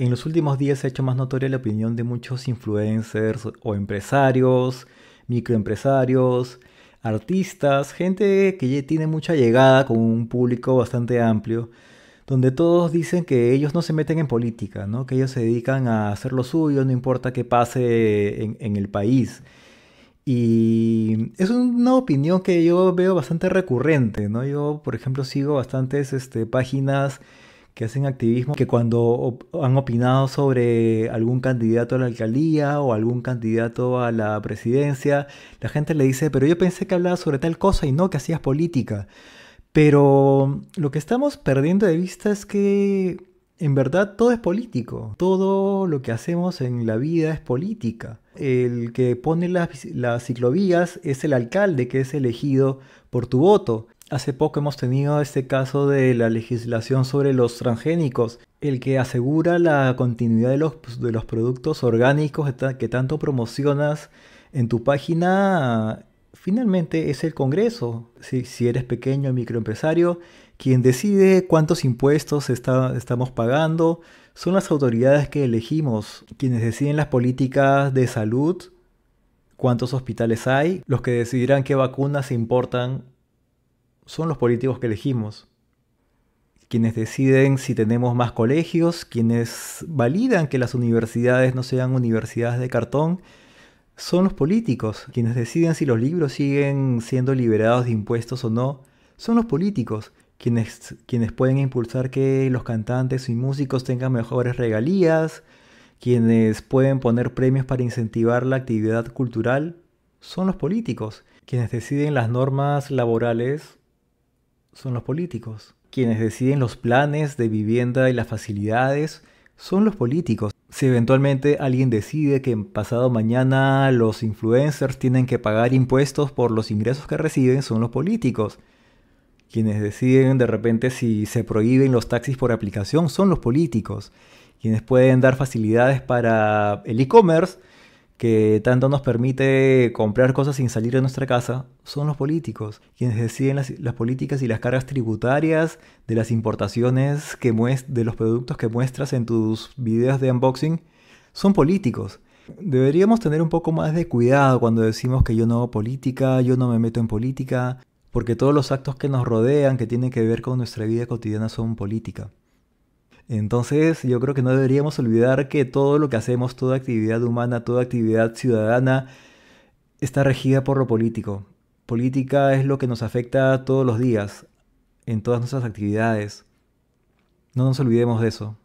En los últimos días se ha hecho más notoria la opinión de muchos influencers o empresarios, microempresarios, artistas, gente que ya tiene mucha llegada con un público bastante amplio, donde todos dicen que ellos no se meten en política, ¿no? que ellos se dedican a hacer lo suyo, no importa qué pase en, el país. Y es una opinión que yo veo bastante recurrente, ¿no? Yo, por ejemplo, sigo bastantes este, páginas que hacen activismo, que cuando han opinado sobre algún candidato a la alcaldía o algún candidato a la presidencia, la gente le dice, pero yo pensé que hablabas sobre tal cosa y no que hacías política. Pero lo que estamos perdiendo de vista es que en verdad todo es político, todo lo que hacemos en la vida es política. El que pone las, las ciclovías es el alcalde que es elegido por tu voto. Hace poco hemos tenido este caso de la legislación sobre los transgénicos, el que asegura la continuidad de los, pues, productos orgánicos que tanto promocionas en tu página. Finalmente es el Congreso, si, eres pequeño microempresario, quien decide cuántos impuestos estamos pagando, son las autoridades que elegimos, quienes deciden las políticas de salud, cuántos hospitales hay, los que decidirán qué vacunas se importan son los políticos que elegimos, quienes deciden si tenemos más colegios, quienes validan que las universidades no sean universidades de cartón, son los políticos, quienes deciden si los libros siguen siendo liberados de impuestos o no, son los políticos, quienes, quienes pueden impulsar que los cantantes y músicos tengan mejores regalías, quienes pueden poner premios para incentivar la actividad cultural, son los políticos, quienes deciden las normas laborales son los políticos. Quienes deciden los planes de vivienda y las facilidades son los políticos. Si eventualmente alguien decide que pasado mañana los influencers tienen que pagar impuestos por los ingresos que reciben, son los políticos. Quienes deciden de repente si se prohíben los taxis por aplicación son los políticos. Quienes pueden dar facilidades para el e-commerce que tanto nos permite comprar cosas sin salir de nuestra casa son los políticos, quienes deciden las, políticas y las cargas tributarias de las importaciones que de los productos que muestras en tus videos de unboxing son políticos. Deberíamos tener un poco más de cuidado cuando decimos que yo no hago política, yo no me meto en política, porque todos los actos que nos rodean, que tienen que ver con nuestra vida cotidiana, son política. Entonces yo creo que no deberíamos olvidar que todo lo que hacemos, toda actividad humana, toda actividad ciudadana, está regida por lo político. Política es lo que nos afecta todos los días, en todas nuestras actividades. No nos olvidemos de eso.